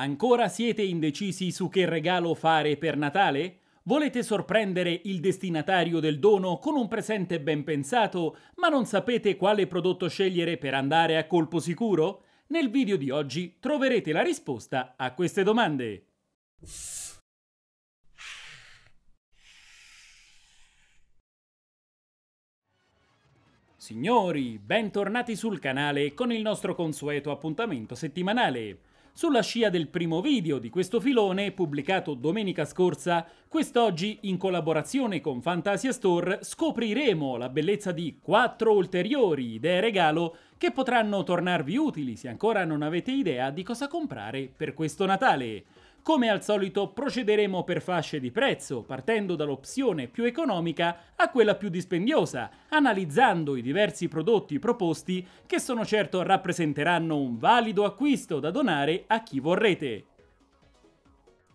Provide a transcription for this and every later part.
Ancora siete indecisi su che regalo fare per Natale? Volete sorprendere il destinatario del dono con un presente ben pensato, ma non sapete quale prodotto scegliere per andare a colpo sicuro? Nel video di oggi troverete la risposta a queste domande. Signori, bentornati sul canale con il nostro consueto appuntamento settimanale. Sulla scia del primo video di questo filone, pubblicato domenica scorsa, quest'oggi, in collaborazione con Fantasia Store, scopriremo la bellezza di quattro ulteriori idee regalo che potranno tornarvi utili se ancora non avete idea di cosa comprare per questo Natale. Come al solito procederemo per fasce di prezzo, partendo dall'opzione più economica a quella più dispendiosa, analizzando i diversi prodotti proposti che sono certo rappresenteranno un valido acquisto da donare a chi vorrete.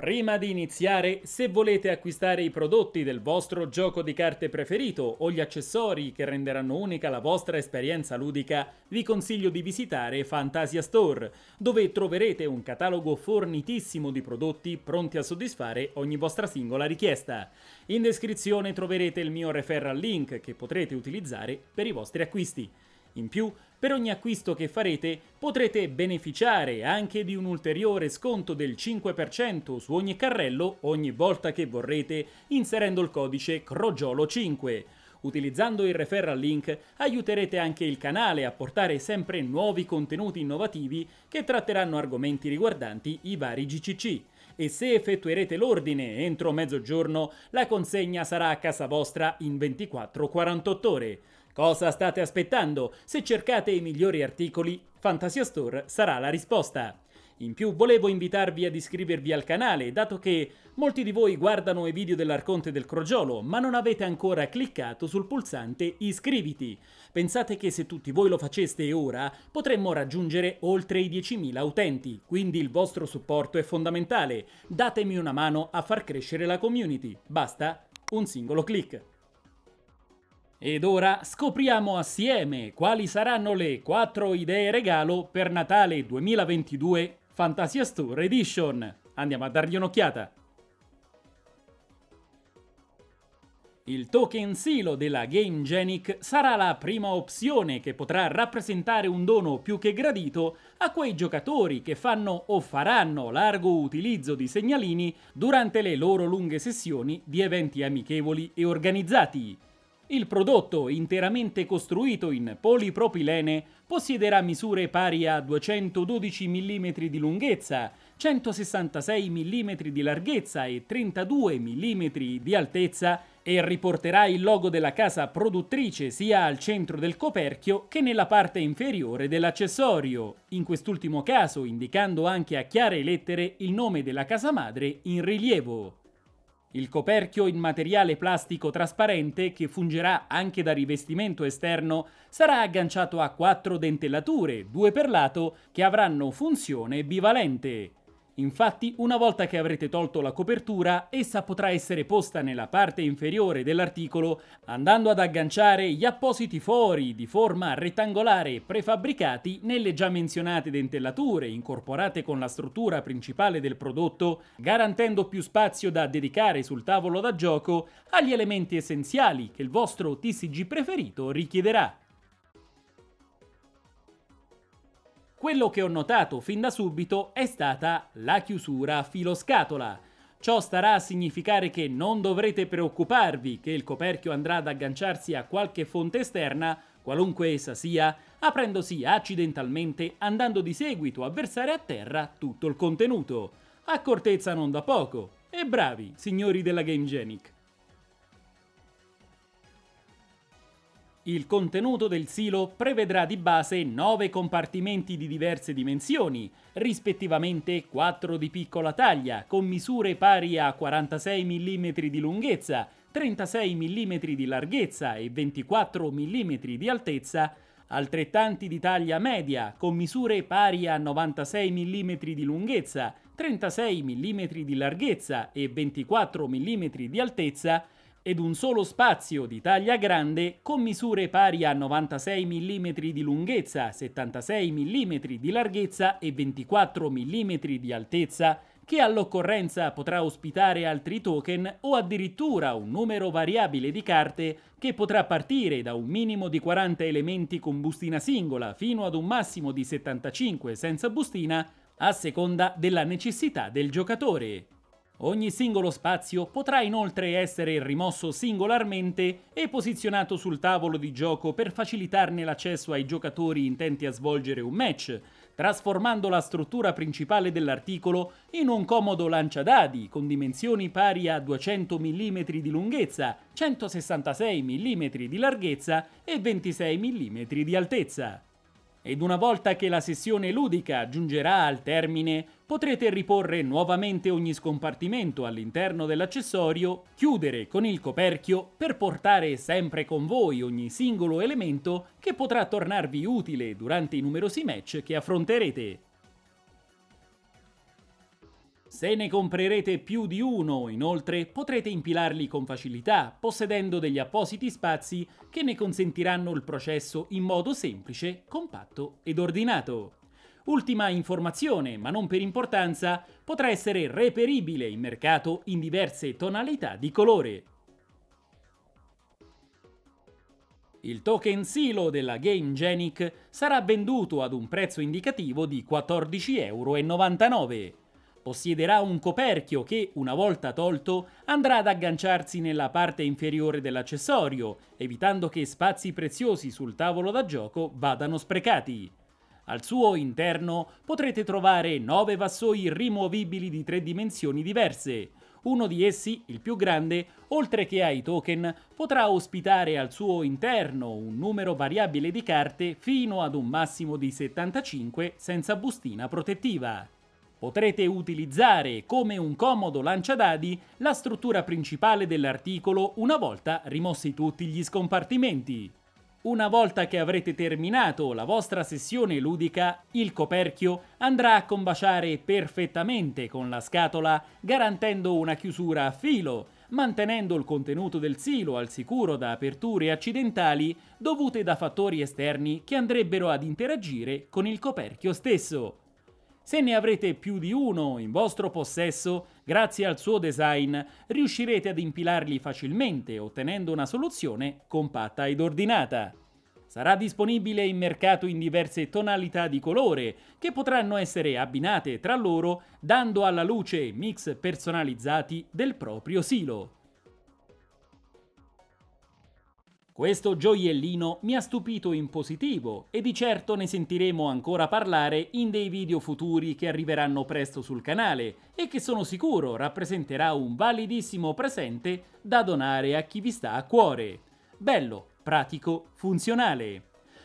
Prima di iniziare, se volete acquistare i prodotti del vostro gioco di carte preferito o gli accessori che renderanno unica la vostra esperienza ludica, vi consiglio di visitare Fantasia Store, dove troverete un catalogo fornitissimo di prodotti pronti a soddisfare ogni vostra singola richiesta. In descrizione troverete il mio referral link che potrete utilizzare per i vostri acquisti. In più, per ogni acquisto che farete potrete beneficiare anche di un ulteriore sconto del 5% su ogni carrello ogni volta che vorrete inserendo il codice CROGIOLO5. Utilizzando il referral link aiuterete anche il canale a portare sempre nuovi contenuti innovativi che tratteranno argomenti riguardanti i vari GCC. E se effettuerete l'ordine entro mezzogiorno, la consegna sarà a casa vostra in 24-48 ore. Cosa state aspettando? Se cercate i migliori articoli, Fantasia Store sarà la risposta. In più volevo invitarvi ad iscrivervi al canale, dato che molti di voi guardano i video dell'Arconte del Crogiolo, ma non avete ancora cliccato sul pulsante iscriviti. Pensate che se tutti voi lo faceste ora, potremmo raggiungere oltre i 10.000 utenti, quindi il vostro supporto è fondamentale. Datemi una mano a far crescere la community, basta un singolo click. Ed ora scopriamo assieme quali saranno le 4 idee regalo per Natale 2022 Fantasia Store Edition. Andiamo a dargli un'occhiata. Il token silo della Game Genic sarà la prima opzione che potrà rappresentare un dono più che gradito a quei giocatori che fanno o faranno largo utilizzo di segnalini durante le loro lunghe sessioni di eventi amichevoli e organizzati. Il prodotto, interamente costruito in polipropilene, possiederà misure pari a 212 mm di lunghezza, 166 mm di larghezza e 32 mm di altezza e riporterà il logo della casa produttrice sia al centro del coperchio che nella parte inferiore dell'accessorio, in quest'ultimo caso indicando anche a chiare lettere il nome della casa madre in rilievo. Il coperchio in materiale plastico trasparente, che fungerà anche da rivestimento esterno, sarà agganciato a quattro dentellature, due per lato, che avranno funzione bivalente. Infatti, una volta che avrete tolto la copertura, essa potrà essere posta nella parte inferiore dell'articolo andando ad agganciare gli appositi fori di forma rettangolare prefabbricati nelle già menzionate dentellature incorporate con la struttura principale del prodotto, garantendo più spazio da dedicare sul tavolo da gioco agli elementi essenziali che il vostro TCG preferito richiederà. Quello che ho notato fin da subito è stata la chiusura a filo scatola. Ciò starà a significare che non dovrete preoccuparvi che il coperchio andrà ad agganciarsi a qualche fonte esterna, qualunque essa sia, aprendosi accidentalmente andando di seguito a versare a terra tutto il contenuto. Accortezza non da poco. E bravi, signori della Game Genic. Il contenuto del silo prevedrà di base 9 compartimenti di diverse dimensioni, rispettivamente 4 di piccola taglia, con misure pari a 46 mm di lunghezza, 36 mm di larghezza e 24 mm di altezza, altrettanti di taglia media, con misure pari a 96 mm di lunghezza, 36 mm di larghezza e 24 mm di altezza, ed un solo spazio di taglia grande con misure pari a 96 mm di lunghezza, 76 mm di larghezza e 24 mm di altezza, che all'occorrenza potrà ospitare altri token o addirittura un numero variabile di carte che potrà partire da un minimo di 40 elementi con bustina singola fino ad un massimo di 75 senza bustina a seconda della necessità del giocatore. Ogni singolo spazio potrà inoltre essere rimosso singolarmente e posizionato sul tavolo di gioco per facilitarne l'accesso ai giocatori intenti a svolgere un match, trasformando la struttura principale dell'articolo in un comodo lanciadadi con dimensioni pari a 200 mm di lunghezza, 166 mm di larghezza e 26 mm di altezza. Ed una volta che la sessione ludica giungerà al termine, potrete riporre nuovamente ogni scompartimento all'interno dell'accessorio, chiudere con il coperchio per portare sempre con voi ogni singolo elemento che potrà tornarvi utile durante i numerosi match che affronterete. Se ne comprerete più di uno, inoltre, potrete impilarli con facilità, possedendo degli appositi spazi che ne consentiranno il processo in modo semplice, compatto ed ordinato. Ultima informazione, ma non per importanza, potrà essere reperibile in mercato in diverse tonalità di colore. Il token Silo della Game Genic sarà venduto ad un prezzo indicativo di 14,99€. Possiederà un coperchio che, una volta tolto, andrà ad agganciarsi nella parte inferiore dell'accessorio, evitando che spazi preziosi sul tavolo da gioco vadano sprecati. Al suo interno potrete trovare 9 vassoi rimuovibili di tre dimensioni diverse. Uno di essi, il più grande, oltre che ai token, potrà ospitare al suo interno un numero variabile di carte fino ad un massimo di 75 senza bustina protettiva. Potrete utilizzare come un comodo lanciadadi la struttura principale dell'articolo una volta rimossi tutti gli scompartimenti. Una volta che avrete terminato la vostra sessione ludica, il coperchio andrà a combaciare perfettamente con la scatola, garantendo una chiusura a filo, mantenendo il contenuto del silo al sicuro da aperture accidentali dovute da fattori esterni che andrebbero ad interagire con il coperchio stesso. Se ne avrete più di uno in vostro possesso, grazie al suo design, riuscirete ad impilarli facilmente ottenendo una soluzione compatta ed ordinata. Sarà disponibile in mercato in diverse tonalità di colore, che potranno essere abbinate tra loro dando alla luce mix personalizzati del proprio silo. Questo gioiellino mi ha stupito in positivo e di certo ne sentiremo ancora parlare in dei video futuri che arriveranno presto sul canale e che sono sicuro rappresenterà un validissimo presente da donare a chi vi sta a cuore. Bello, pratico, funzionale.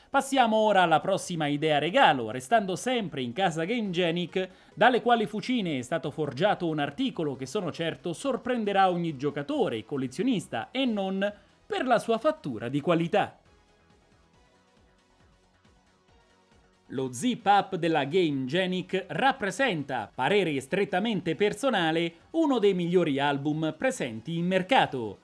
Passiamo ora alla prossima idea regalo, restando sempre in casa Gamegenic, dalle quali fucine è stato forgiato un articolo che sono certo sorprenderà ogni giocatore, collezionista e non per la sua fattura di qualità. Lo zip-up della Game Genic rappresenta, parere strettamente personale, uno dei migliori album presenti in mercato.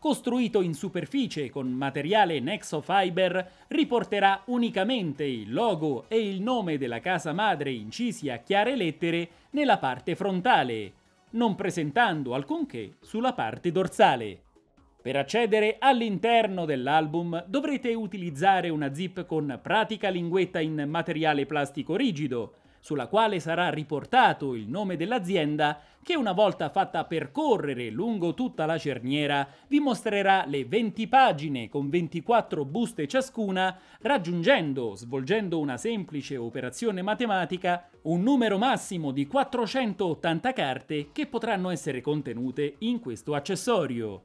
Costruito in superficie con materiale Nexo Fiber, riporterà unicamente il logo e il nome della casa madre incisi a chiare lettere nella parte frontale, non presentando alcunché sulla parte dorsale. Per accedere all'interno dell'album dovrete utilizzare una zip con pratica linguetta in materiale plastico rigido, sulla quale sarà riportato il nome dell'azienda che una volta fatta percorrere lungo tutta la cerniera vi mostrerà le 20 pagine con 24 buste ciascuna, raggiungendo, svolgendo una semplice operazione matematica, un numero massimo di 480 carte che potranno essere contenute in questo accessorio.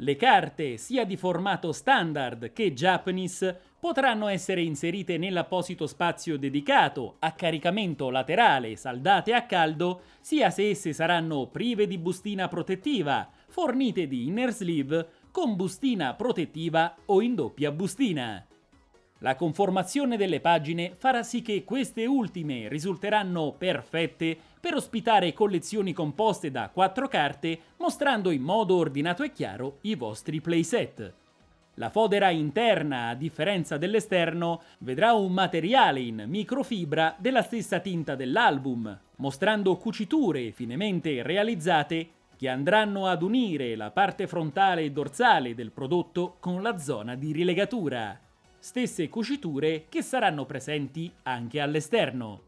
Le carte, sia di formato standard che Japanese, potranno essere inserite nell'apposito spazio dedicato, a caricamento laterale, saldate a caldo, sia se esse saranno prive di bustina protettiva, fornite di inner sleeve, con bustina protettiva o in doppia bustina. La conformazione delle pagine farà sì che queste ultime risulteranno perfette per ospitare collezioni composte da 4 carte mostrando in modo ordinato e chiaro i vostri playset. La fodera interna, a differenza dell'esterno, vedrà un materiale in microfibra della stessa tinta dell'album, mostrando cuciture finemente realizzate che andranno ad unire la parte frontale e dorsale del prodotto con la zona di rilegatura. Stesse cuciture che saranno presenti anche all'esterno.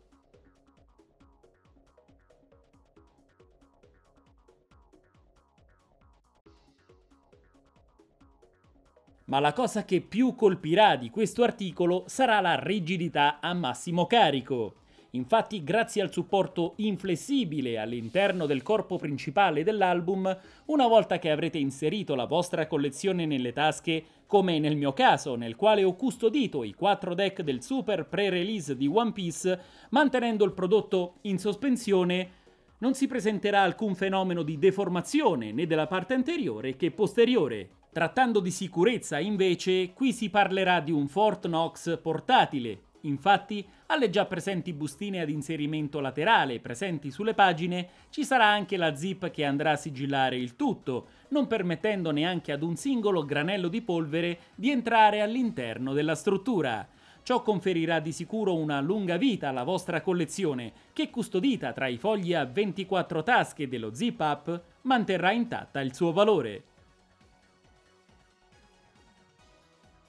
ma la cosa che più colpirà di questo articolo sarà la rigidità a massimo carico. Infatti, grazie al supporto inflessibile all'interno del corpo principale dell'album, una volta che avrete inserito la vostra collezione nelle tasche, come nel mio caso, nel quale ho custodito i 4 deck del super pre-release di One Piece, mantenendo il prodotto in sospensione, non si presenterà alcun fenomeno di deformazione né della parte anteriore che posteriore, Trattando di sicurezza, invece, qui si parlerà di un Fort Knox portatile. Infatti, alle già presenti bustine ad inserimento laterale presenti sulle pagine ci sarà anche la zip che andrà a sigillare il tutto, non permettendo neanche ad un singolo granello di polvere di entrare all'interno della struttura. Ciò conferirà di sicuro una lunga vita alla vostra collezione, che custodita tra i fogli a 24 tasche dello zip-up manterrà intatta il suo valore.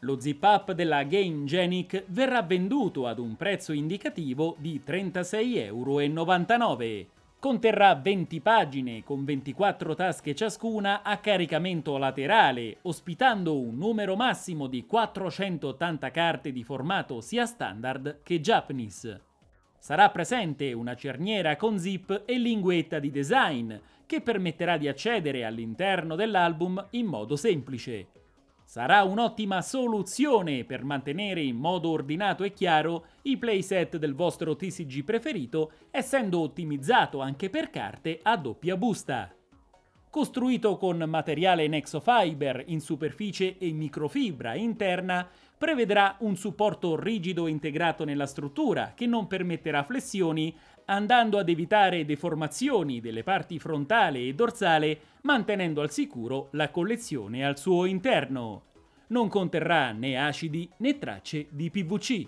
Lo zip up della Game Genic verrà venduto ad un prezzo indicativo di 36,99 euro. Conterrà 20 pagine con 24 tasche ciascuna a caricamento laterale, ospitando un numero massimo di 480 carte di formato sia standard che Japanese. Sarà presente una cerniera con zip e linguetta di design, che permetterà di accedere all'interno dell'album in modo semplice. Sarà un'ottima soluzione per mantenere in modo ordinato e chiaro i playset del vostro TCG preferito, essendo ottimizzato anche per carte a doppia busta. Costruito con materiale Nexofiber in superficie e microfibra interna, prevedrà un supporto rigido integrato nella struttura che non permetterà flessioni andando ad evitare deformazioni delle parti frontale e dorsale, mantenendo al sicuro la collezione al suo interno. Non conterrà né acidi né tracce di PVC.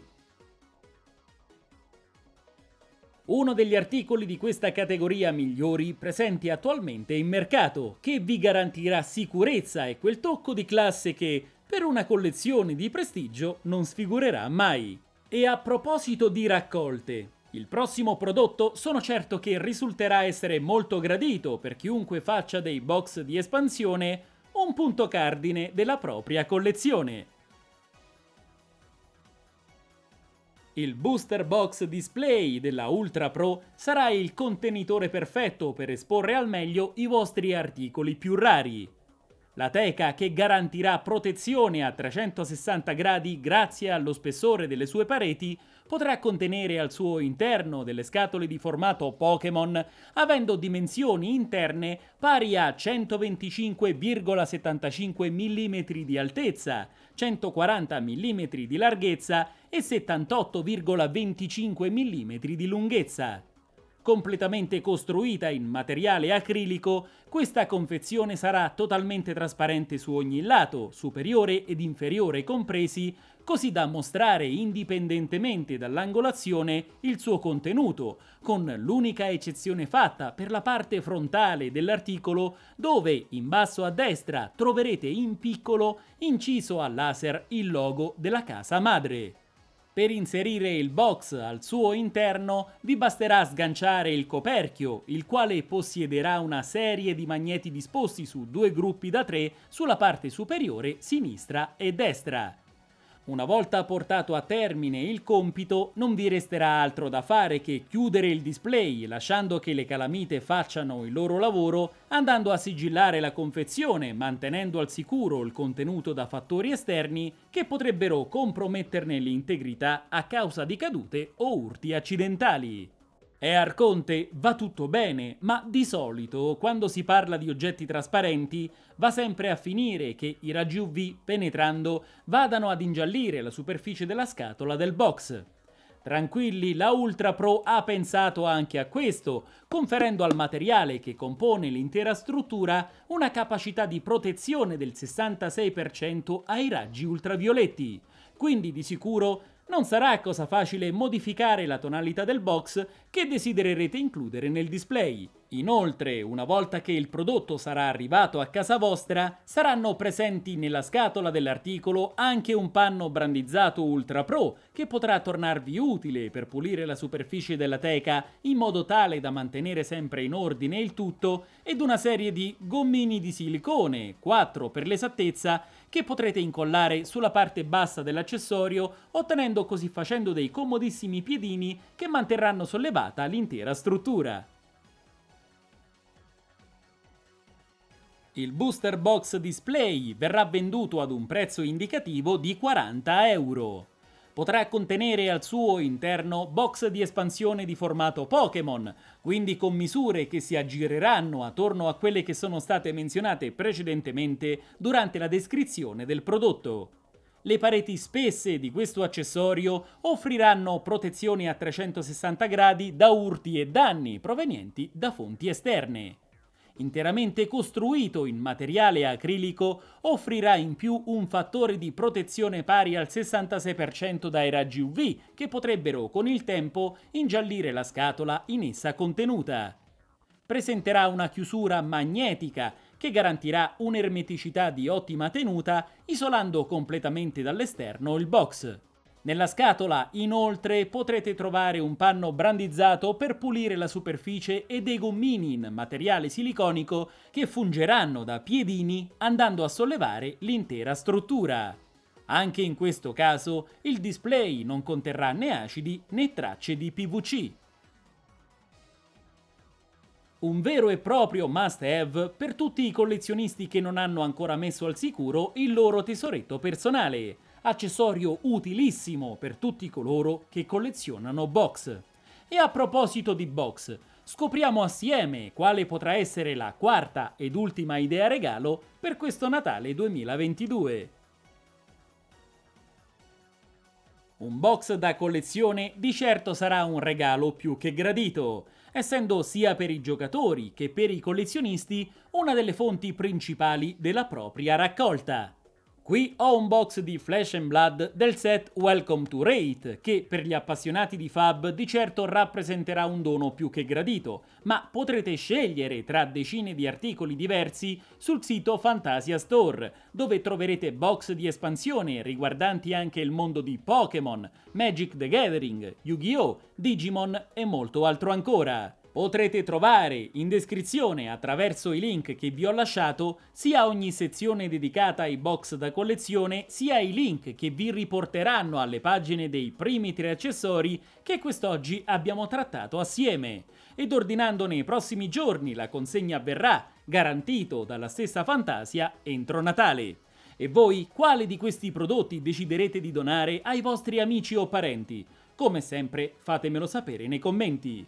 Uno degli articoli di questa categoria migliori presenti attualmente in mercato, che vi garantirà sicurezza e quel tocco di classe che, per una collezione di prestigio, non sfigurerà mai. E a proposito di raccolte, il prossimo prodotto sono certo che risulterà essere molto gradito per chiunque faccia dei box di espansione un punto cardine della propria collezione. Il Booster Box Display della Ultra Pro sarà il contenitore perfetto per esporre al meglio i vostri articoli più rari. La teca che garantirà protezione a 360 gradi grazie allo spessore delle sue pareti potrà contenere al suo interno delle scatole di formato Pokémon avendo dimensioni interne pari a 125,75 mm di altezza, 140 mm di larghezza e 78,25 mm di lunghezza. Completamente costruita in materiale acrilico, questa confezione sarà totalmente trasparente su ogni lato, superiore ed inferiore compresi, così da mostrare indipendentemente dall'angolazione il suo contenuto, con l'unica eccezione fatta per la parte frontale dell'articolo dove in basso a destra troverete in piccolo inciso a laser il logo della casa madre. Per inserire il box al suo interno vi basterà sganciare il coperchio, il quale possiederà una serie di magneti disposti su due gruppi da tre sulla parte superiore sinistra e destra. Una volta portato a termine il compito, non vi resterà altro da fare che chiudere il display, lasciando che le calamite facciano il loro lavoro, andando a sigillare la confezione, mantenendo al sicuro il contenuto da fattori esterni che potrebbero comprometterne l'integrità a causa di cadute o urti accidentali. E Arconte va tutto bene, ma di solito quando si parla di oggetti trasparenti va sempre a finire che i raggi UV penetrando vadano ad ingiallire la superficie della scatola del box. Tranquilli, la Ultra Pro ha pensato anche a questo, conferendo al materiale che compone l'intera struttura una capacità di protezione del 66% ai raggi ultravioletti. Quindi di sicuro non sarà cosa facile modificare la tonalità del box che desidererete includere nel display. Inoltre, una volta che il prodotto sarà arrivato a casa vostra, saranno presenti nella scatola dell'articolo anche un panno brandizzato Ultra Pro che potrà tornarvi utile per pulire la superficie della teca in modo tale da mantenere sempre in ordine il tutto ed una serie di gommini di silicone, 4 per l'esattezza, che potrete incollare sulla parte bassa dell'accessorio ottenendo così facendo dei comodissimi piedini che manterranno sollevata l'intera struttura. Il Booster Box Display verrà venduto ad un prezzo indicativo di 40 euro potrà contenere al suo interno box di espansione di formato Pokémon, quindi con misure che si aggireranno attorno a quelle che sono state menzionate precedentemente durante la descrizione del prodotto. Le pareti spesse di questo accessorio offriranno protezione a 360 gradi da urti e danni provenienti da fonti esterne interamente costruito in materiale acrilico, offrirà in più un fattore di protezione pari al 66% dai raggi UV, che potrebbero con il tempo ingiallire la scatola in essa contenuta. Presenterà una chiusura magnetica che garantirà un'ermeticità di ottima tenuta, isolando completamente dall'esterno il box. Nella scatola inoltre potrete trovare un panno brandizzato per pulire la superficie e dei gommini in materiale siliconico che fungeranno da piedini andando a sollevare l'intera struttura. Anche in questo caso il display non conterrà né acidi né tracce di PVC. Un vero e proprio must have per tutti i collezionisti che non hanno ancora messo al sicuro il loro tesoretto personale accessorio utilissimo per tutti coloro che collezionano box. E a proposito di box, scopriamo assieme quale potrà essere la quarta ed ultima idea regalo per questo Natale 2022. Un box da collezione di certo sarà un regalo più che gradito, essendo sia per i giocatori che per i collezionisti una delle fonti principali della propria raccolta. Qui ho un box di Flesh and Blood del set Welcome to Raid, che per gli appassionati di Fab di certo rappresenterà un dono più che gradito, ma potrete scegliere tra decine di articoli diversi sul sito Fantasia Store, dove troverete box di espansione riguardanti anche il mondo di Pokémon, Magic the Gathering, Yu-Gi-Oh!, Digimon e molto altro ancora. Potrete trovare in descrizione attraverso i link che vi ho lasciato sia ogni sezione dedicata ai box da collezione sia i link che vi riporteranno alle pagine dei primi tre accessori che quest'oggi abbiamo trattato assieme ed ordinando nei prossimi giorni la consegna avverrà, garantito dalla stessa Fantasia, entro Natale. E voi quale di questi prodotti deciderete di donare ai vostri amici o parenti? Come sempre fatemelo sapere nei commenti.